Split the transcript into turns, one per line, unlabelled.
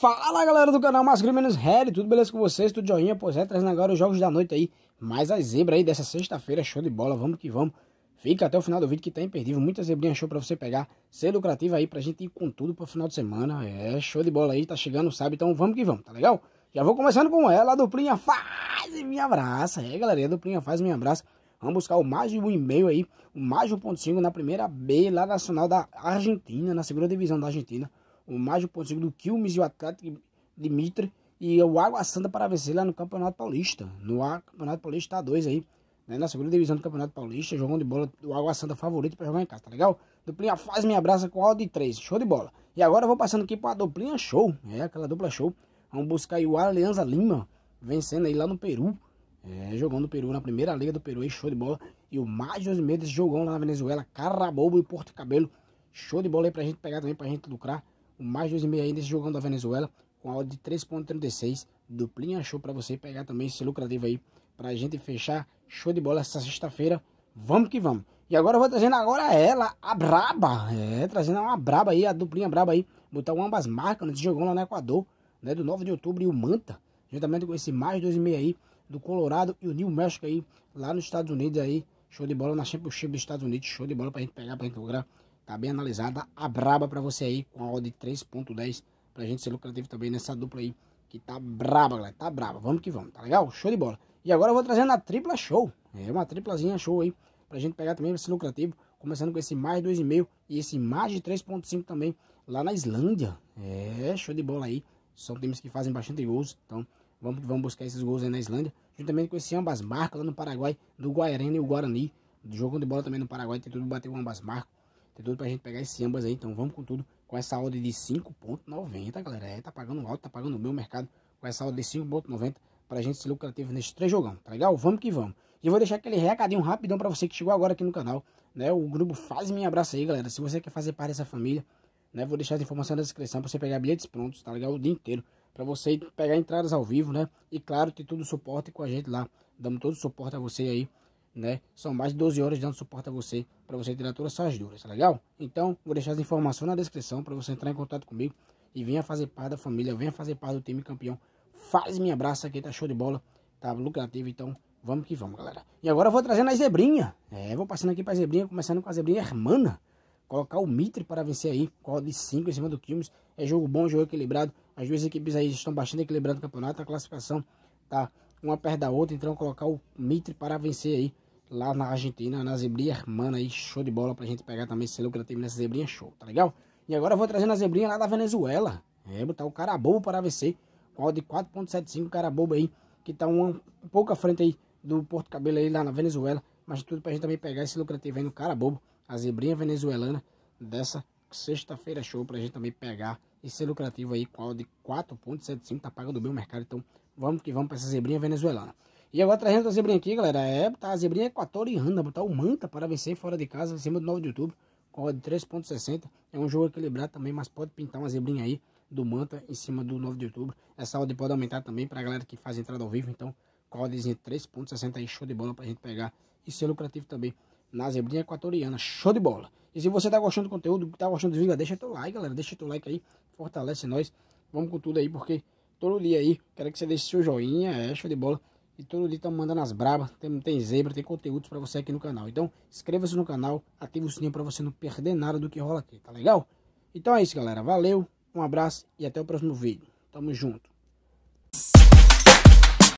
Fala galera do canal Mais Menos Red, tudo beleza com vocês? Tudo joinha? Pois é, trazendo agora os jogos da noite aí, mais a zebra aí dessa sexta-feira, show de bola, vamos que vamos. Fica até o final do vídeo que tá imperdível, muita zebrinha show pra você pegar, ser lucrativo aí pra gente ir com tudo pro final de semana, é show de bola aí, tá chegando sabe, então vamos que vamos, tá legal? Já vou começando com ela, a duplinha faz e me abraça, é galera a duplinha faz e me abraça. Vamos buscar o mais de e-mail aí, o mais de 1,5 na primeira B lá nacional da Argentina, na segunda divisão da Argentina o ponto Pontinho do Quilmes e o Atlético mitre e o Água Santa para vencer lá no Campeonato Paulista, no a, Campeonato Paulista 2 aí, né, na segunda divisão do Campeonato Paulista, jogando de bola, o Água Santa favorito para jogar em casa, tá legal? Duplinha faz minha abraça com o de 3, show de bola. E agora eu vou passando aqui para a duplinha show, é aquela dupla show. Vamos buscar aí o Alianza Lima, vencendo aí lá no Peru. É, jogando no Peru, na primeira liga do Peru, aí, show de bola. E o Major Mendes jogando lá na Venezuela, Carabobo e Porto Cabelo. Show de bola aí a gente pegar também, a gente lucrar mais 2,5 nesse jogão da Venezuela, com a odd de 3,36. Duplinha show para você pegar também esse lucrativo aí, para a gente fechar show de bola essa sexta-feira. Vamos que vamos. E agora eu vou trazendo agora ela, a braba. É, trazendo uma braba aí, a duplinha braba aí. Botar ambas marcas nesse jogão lá no Equador, né? Do 9 de outubro e o Manta. Juntamente com esse mais 2,5 aí, do Colorado e o New México aí, lá nos Estados Unidos aí. Show de bola na Championship dos Estados Unidos. Show de bola pra gente pegar, pra gente lograr. Tá bem analisada a braba para você aí, com a odd 3.10, pra gente ser lucrativo também nessa dupla aí, que tá braba, galera, tá braba. Vamos que vamos, tá legal? Show de bola. E agora eu vou trazendo a tripla show, é uma triplazinha show aí, pra gente pegar também esse lucrativo, começando com esse mais 2,5 e esse mais de 3.5 também, lá na Islândia. É, show de bola aí. São times que fazem bastante gols, então vamos, vamos buscar esses gols aí na Islândia. Juntamente com esse ambas marcas lá no Paraguai, do Guarani e o Guarani. Jogando de bola também no Paraguai, tem tudo bateu ambas marcas. Tem tudo pra gente pegar esse ambas aí, então vamos com tudo. Com essa ordem de 5.90, galera. É, tá pagando alto, tá pagando o meu mercado. Com essa ordem de 5.90 pra gente ser lucrativo nesses três jogão, tá legal? Vamos que vamos. E eu vou deixar aquele recadinho rapidão pra você que chegou agora aqui no canal, né? O grupo Faz Minha Abraço aí, galera. Se você quer fazer parte dessa família, né? Vou deixar a informação na descrição pra você pegar bilhetes prontos, tá legal? O dia inteiro. Pra você pegar entradas ao vivo, né? E claro, ter todo o suporte com a gente lá. Damos todo o suporte a você aí né? São mais de 12 horas dando suporte a você para você tirar todas essas dúvidas, tá legal? Então, vou deixar as informações na descrição para você entrar em contato comigo e venha fazer parte da família, venha fazer parte do time campeão. Faz minha braça aqui, tá show de bola, tá lucrativo, então vamos que vamos, galera. E agora eu vou trazendo a zebrinha. É, vou passando aqui para zebrinha, começando com a zebrinha hermana. Colocar o Mitre para vencer aí, qual de 5 em cima do Quilmes. É jogo bom, jogo equilibrado. As duas equipes aí estão bastante equilibrando no campeonato, a classificação tá uma perto da outra. Então colocar o Mitre para vencer aí lá na Argentina, na zebrinha hermana aí, show de bola pra gente pegar também esse lucro time nessa zebrinha show, tá legal? E agora eu vou trazendo a zebrinha lá da Venezuela. É, botar o Carabobo para vencer. Qual de 4.75 Carabobo aí, que tá um, um pouco à frente aí do Porto Cabelo aí lá na Venezuela. Mas tudo pra gente também pegar esse lucrativo aí no Carabobo, a zebrinha venezuelana dessa sexta-feira show pra gente também pegar e ser lucrativo aí de 4,75, tá pagando bem o mercado, então vamos que vamos para essa zebrinha venezuelana. E agora trazendo a zebrinha aqui, galera, é tá, a zebrinha equatoriana, botar o Manta para vencer fora de casa, em cima do 9 de outubro, com de 3,60, é um jogo equilibrado também, mas pode pintar uma zebrinha aí do Manta em cima do 9 de outubro, essa odd pode aumentar também para a galera que faz entrada ao vivo, então com a oddzinha 3,60 aí, show de bola para a gente pegar e ser lucrativo também na zebrinha equatoriana. Show de bola! E se você tá gostando do conteúdo, tá gostando do vídeo, deixa teu like, galera. Deixa teu like aí, fortalece nós. Vamos com tudo aí, porque todo dia aí, quero que você deixe seu joinha, é show de bola. E todo dia estamos mandando as brabas, tem, tem zebra, tem conteúdos para você aqui no canal. Então, inscreva-se no canal, ative o sininho para você não perder nada do que rola aqui, tá legal? Então é isso, galera. Valeu, um abraço e até o próximo vídeo. Tamo junto.